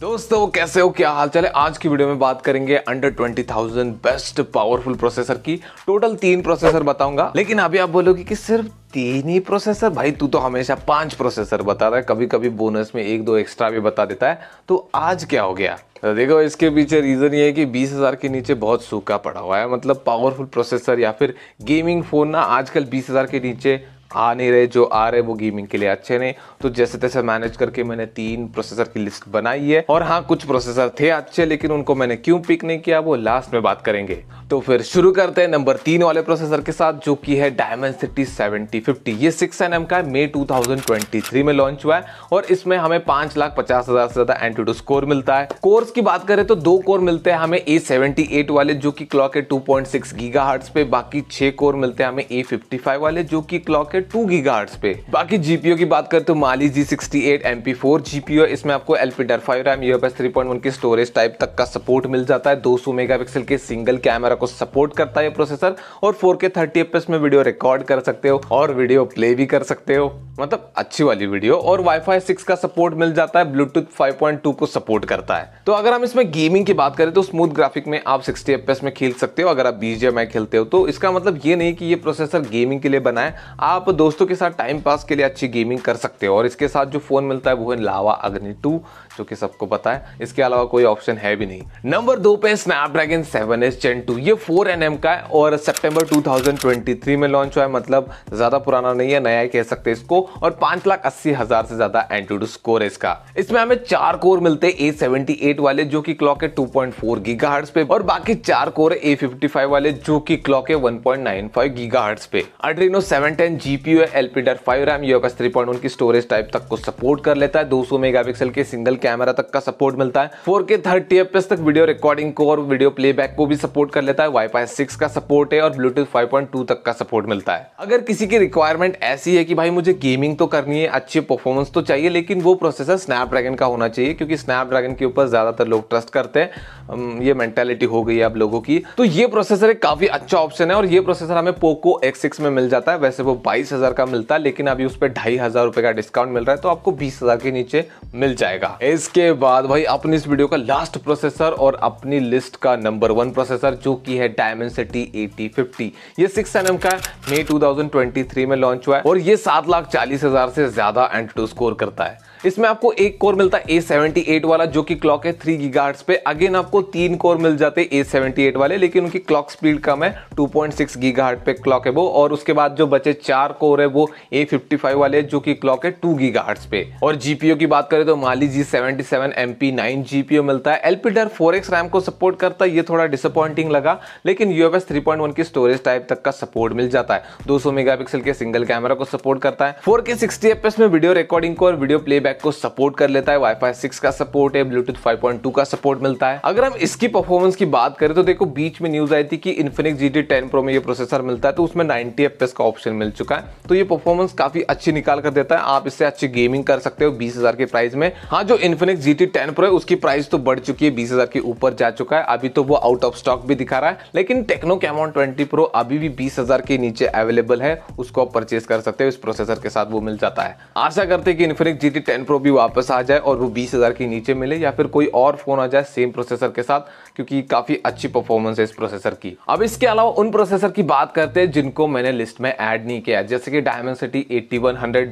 दोस्तों कैसे हो क्या हाल चाल है आज की वीडियो में बात करेंगे under twenty thousand best powerful processor की टोटल तीन प्रोसेसर बताऊंगा लेकिन अभी आप बोलोगे कि सिर्फ तीन ही प्रोसेसर भाई तू तो हमेशा पांच प्रोसेसर बता रहा है कभी कभी बोनस में एक दो एक्स्ट्रा भी बता देता है तो आज क्या हो गया तो देखो इसके पीछे रीज़न ये है कि 20,000 के नीचे बहुत सूखा पड़ा हुआ है मतलब पावरफुल प्रोसेसर या फिर गेमिंग फ़ोन ना आजकल 20,000 के नीचे आ नहीं रहे जो आ रहे वो गेमिंग के लिए अच्छे नहीं तो जैसे तैसे मैनेज करके मैंने तीन प्रोसेसर की लिस्ट बनाई है और हाँ कुछ प्रोसेसर थे अच्छे लेकिन उनको मैंने क्यों पिक नहीं किया वो लास्ट में बात करेंगे तो फिर शुरू करते हैं नंबर तीन वाले प्रोसेसर के साथ जो कि है डायमंड सिटी सेवेंटी फिफ्टी ये सिक्स एन एम का May two thousand twenty three में लॉन्च हुआ है और इसमें हमें पांच लाख पचास हजार से ज्यादा एंटीडो स्कोर मिलता है कोर्स की बात करें तो दो कोर मिलते हैं हमें ए सेवेंटी एट वाले जो कि क्लॉक है two point six gigahertz पे बाकी छह कोर मिलते हैं हमें ए फिफ्टी फाइव वाले जो कि क्लॉक है है टू गीगा पे बाकी जीपीओ की बात करें तो Mali G sixty eight M P four GPU इसमें आपको एल पी डरफाइव रैम यह बस थ्री पॉइंट वन की स्टोरेज टाइप तक का सपोर्ट मिल जाता है दो सौ मेगा पिक्सल के सिंगल कैमरा को सपोर्ट करता है प्रोसेसर और four K thirty F S में वीडियो रिकॉर्ड कर सकते हो और वीडियो प्ले भी कर सकते हो मतलब अच्छी वाली वीडियो और वाईफाई सिक्स का सपोर्ट मिल जाता है ब्लूटूथ 5.2 को सपोर्ट करता है तो अगर हम इसमें गेमिंग की बात करें तो स्मूथ ग्राफिक में आप 60 एफ में खेल सकते हो अगर आप बीजेएमआई खेलते हो तो इसका मतलब ये नहीं कि ये प्रोसेसर गेमिंग के लिए बना है आप दोस्तों के साथ टाइम पास के लिए अच्छी गेमिंग कर सकते हो और इसके साथ जो फोन मिलता है वो है लावा अग्नि टू जो कि सबको पता है इसके अलावा कोई ऑप्शन है भी नहीं नंबर दो पे Snapdragon seven S gen two ये फोर एन एम का है और सेप्टेम्बर टू में लॉन्च हुआ है मतलब ज़्यादा पुराना नहीं है नया ही कह सकते हैं इसको और पांच लाख अस्सी हजार से ज्यादा एंटीडू स्कोर है इसका इसमें हमें चार कोर मिलते ए सेवेंटी एट वाले जो की क्लॉक है टू पॉइंट फोर गीगा पे और बाकी चार कोर ए फिफ्टी फाइव वाले जो की क्लॉक है one point nine five gigahertz पे अड्रीनो सेवन टेन जीपीयू है LPDDR five RAM UFS three point one की स्टोरेज टाइप तक को सपोर्ट कर लेता है दो सौ पिक्सल के सिंगल कैमरा तक का सपोर्ट मिलता है फोर के थर्टी एफ तक वीडियो रिकॉर्डिंग को और वीडियो प्लेबैक को भी सपोर्ट कर लेता है वाईफाई सिक्स का सपोर्ट है और ब्लूटूथ फाइव पॉइंट टू तक का सपोर्ट मिलता है अगर किसी की रिक्वायरमेंट ऐसी है कि भाई मुझे गेमिंग तो करनी है अच्छी परफॉर्मेंस तो चाहिए लेकिन वो प्रोसेसर स्नैपड्रैगन का होना चाहिए क्योंकि स्नैपड्रैगन के ऊपर ज़्यादातर लोग ट्रस्ट करते हैं ये मेंटेलिटी हो गई है आप लोगों की तो ये प्रोसेसर एक काफ़ी अच्छा ऑप्शन है और ये प्रोसेसर हमें पोको एक्स में मिल जाता है वैसे वो बाईस का मिलता है लेकिन अभी उस पर ढाई रुपये का डिस्काउंट मिल रहा है तो आपको बीस के नीचे मिल जाएगा इसके बाद भाई अपनी इस वीडियो का लास्ट प्रोसेसर और अपनी लिस्ट का नंबर वन प्रोसेसर जो कि है सिटी एटी फिफ्टी ये सिक्स एन का मई टू में लॉन्च हुआ है और ये सात लाख चालीस हज़ार से ज़्यादा एंटीटू स्कोर करता है इसमें आपको एक कोर मिलता है A78 वाला जो कि क्लॉक है थ्री गी पे अगेन आपको तीन कोर मिल जाते हैं A78 वाले लेकिन उनकी क्लॉक स्पीड कम है 2.6 गीगाहर्ट पे क्लॉक है वो और उसके बाद जो बचे चार कोर है वो A55 वाले जो कि क्लॉक है टू गी पे और जीपीओ की बात करें तो Mali G seventy seven M P nine GPU मिलता है एलपीडर फोर एक्स रैम को सपोर्ट करता है ये थोड़ा डिसअपॉइंटिंग लगा लेकिन यूएफएस थ्री की स्टोरेज टाइप तक का सपोर्ट मिल जाता है दो मेगापिक्सल के सिंगल कैमरा को सपोर्ट करता है फोर के में वीडियो रिकॉर्डिंग को और वीडियो प्ले बैक को सपोर्ट कर लेता है वाईफाई सिक्स का सपोर्ट है ब्लूटूथ फाइव पॉइंट टू का सपोर्ट मिलता है अगर हम इसकी परफॉर्मेंस की बात करें तो देखो बीच में न्यूज आई थी कि Infinix G D ten pro में ये प्रोसेसर मिलता है तो उसमें नाइनटी एफ का ऑप्शन मिल चुका है तो ये परफॉर्मेंस काफी अच्छी निकाल कर देता है आप इससे अच्छी गेमिंग कर सकते हो बीस के प्राइस में हाँ जो Infinix G T ten pro है उसकी प्राइस तो बढ़ चुकी है बीस के ऊपर जा चुका है अभी तो वो आउट ऑफ स्टॉक भी दिखा रहा है लेकिन टेक्नो कैमोन ट्वेंटी प्रो अभी भी बीस के नीचे अवेलेबल है उसको आप परचेज कर सकते हो इस प्रोसेसर के साथ वो मिल जाता है आशा करते हैं कि Infinix G T ten pro भी वापस आ जाए और वो बीस हज़ार के नीचे मिले या फिर कोई और फ़ोन आ जाए सेम प्रोसेसर के साथ क्योंकि काफ़ी अच्छी परफॉर्मेंस है इस प्रोसेसर की अब इसके अलावा उन प्रोसेसर की बात करते हैं जिनको मैंने लिस्ट में ऐड नहीं किया जैसे कि डायमंड सिटी एट्टी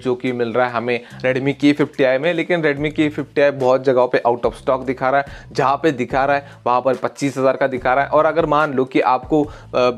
जो कि मिल रहा है हमें रेडमी के फिफ्टी में लेकिन रेडमी के फिफ्टी बहुत जगहों पर आउट ऑफ स्टॉक दिखा रहा है जहाँ पर दिखा रहा है वहाँ पर पच्चीस का दिखा रहा है और अगर मान लो कि आपको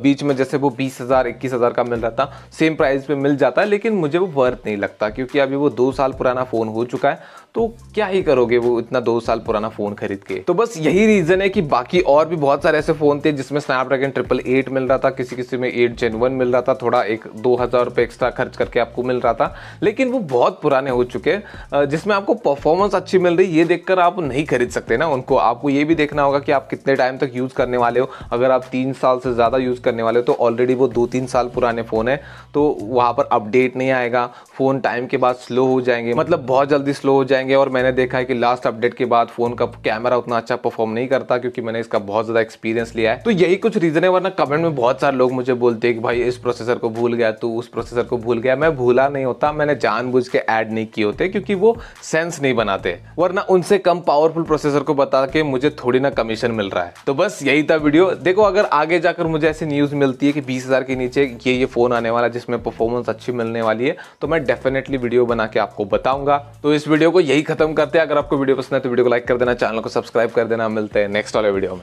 बीच में जैसे वो बीस हज़ार का मिल रहा था सेम प्राइस पर मिल जाता है लेकिन मुझे वो वर्थ नहीं लगता क्योंकि अभी वो दो साल पुराना फ़ोन हो चुका चुका है तो क्या ही करोगे वो इतना दो साल पुराना फ़ोन खरीद के तो बस यही रीज़न है कि बाकी और भी बहुत सारे ऐसे फ़ोन थे जिसमें स्नैपड्रैगन ट्रिपल एट मिल रहा था किसी किसी में एट जेन वन मिल रहा था थोड़ा एक दो हज़ार रुपये एक्स्ट्रा खर्च करके आपको मिल रहा था लेकिन वो बहुत पुराने हो चुके हैं जिसमें आपको परफॉर्मेंस अच्छी मिल रही ये देखकर आप नहीं खरीद सकते ना उनको आपको ये भी देखना होगा कि आप कितने टाइम तक यूज़ करने वाले हो अगर आप तीन साल से ज़्यादा यूज़ करने वाले हो तो ऑलरेडी वो दो तीन साल पुराने फ़ोन है तो वहां पर अपडेट नहीं आएगा फ़ोन टाइम के बाद स्लो हो जाएंगे मतलब बहुत जल्दी स्लो हो जाएंगे जाएंगे और मैंने देखा है कि लास्ट अपडेट के बाद फ़ोन का कैमरा उतना अच्छा परफॉर्म नहीं करता क्योंकि मैंने इसका बहुत ज़्यादा एक्सपीरियंस लिया है तो यही कुछ रीज़न है वरना कमेंट में बहुत सारे लोग मुझे बोलते हैं कि भाई इस प्रोसेसर को भूल गया तू उस प्रोसेसर को भूल गया मैं भूला नहीं होता मैंने जानबूझ के ऐड नहीं किए होते क्योंकि वो सेंस नहीं बनाते वरना उनसे कम पावरफुल प्रोसेसर को बता के मुझे थोड़ी ना कमीशन मिल रहा है तो बस यही था वीडियो देखो अगर आगे जाकर मुझे ऐसी न्यूज़ मिलती है कि बीस के नीचे ये ये फ़ोन आने वाला जिसमें परफॉर्मेंस अच्छी मिलने वाली है तो मैं डेफिनेटली वीडियो बना के आपको बताऊंगा तो इस वीडियो को यही खत्म करते हैं अगर आपको वीडियो पसंद है तो वीडियो को लाइक कर देना चैनल को सब्सक्राइब कर देना मिलते हैं नेक्स्ट वाले वीडियो में